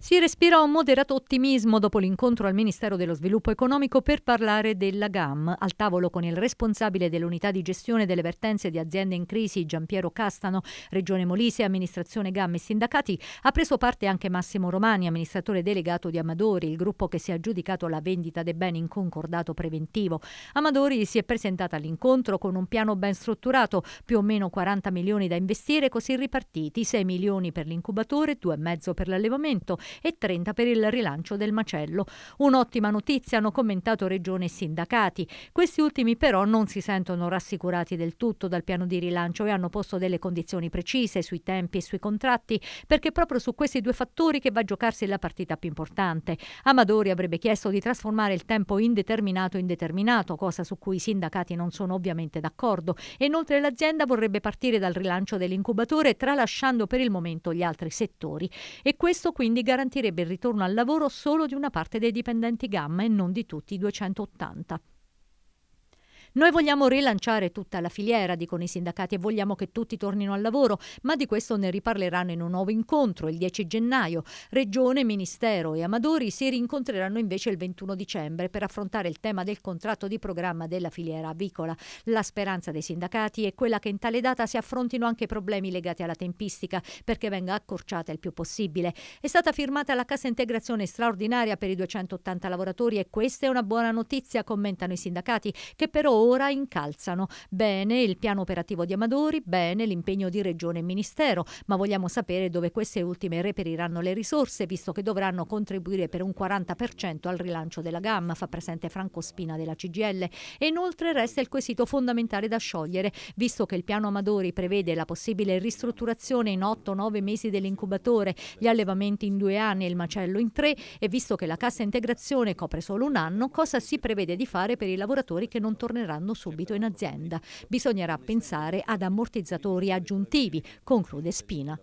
Si respirò un moderato ottimismo dopo l'incontro al Ministero dello Sviluppo Economico per parlare della GAM. Al tavolo con il responsabile dell'unità di gestione delle vertenze di aziende in crisi, Giampiero Castano, Regione Molise, amministrazione GAM e sindacati, ha preso parte anche Massimo Romani, amministratore delegato di Amadori, il gruppo che si è aggiudicato la vendita dei beni in concordato preventivo. Amadori si è presentata all'incontro con un piano ben strutturato, più o meno 40 milioni da investire, così ripartiti 6 milioni per l'incubatore, 2,5 per l'allevamento e 30 per il rilancio del macello. Un'ottima notizia hanno commentato regione e sindacati. Questi ultimi però non si sentono rassicurati del tutto dal piano di rilancio e hanno posto delle condizioni precise sui tempi e sui contratti perché è proprio su questi due fattori che va a giocarsi la partita più importante. Amadori avrebbe chiesto di trasformare il tempo indeterminato in determinato, cosa su cui i sindacati non sono ovviamente d'accordo. E Inoltre l'azienda vorrebbe partire dal rilancio dell'incubatore tralasciando per il momento gli altri settori e questo quindi garantisce garantirebbe il ritorno al lavoro solo di una parte dei dipendenti Gamma e non di tutti i 280. Noi vogliamo rilanciare tutta la filiera, dicono i sindacati, e vogliamo che tutti tornino al lavoro, ma di questo ne riparleranno in un nuovo incontro il 10 gennaio. Regione, Ministero e Amadori si rincontreranno invece il 21 dicembre per affrontare il tema del contratto di programma della filiera avicola. La speranza dei sindacati è quella che in tale data si affrontino anche i problemi legati alla tempistica, perché venga accorciata il più possibile. È stata firmata la cassa integrazione straordinaria per i 280 lavoratori e questa è una buona notizia, commentano i sindacati, che però ora incalzano. Bene il piano operativo di Amadori, bene l'impegno di Regione e Ministero, ma vogliamo sapere dove queste ultime reperiranno le risorse, visto che dovranno contribuire per un 40% al rilancio della gamma, fa presente Franco Spina della CGL. E inoltre resta il quesito fondamentale da sciogliere, visto che il piano Amadori prevede la possibile ristrutturazione in 8-9 mesi dell'incubatore, gli allevamenti in due anni e il macello in tre, e visto che la cassa integrazione copre solo un anno, cosa si prevede di fare per i lavoratori che non torneranno? entreranno subito in azienda. Bisognerà pensare ad ammortizzatori aggiuntivi, conclude Spina.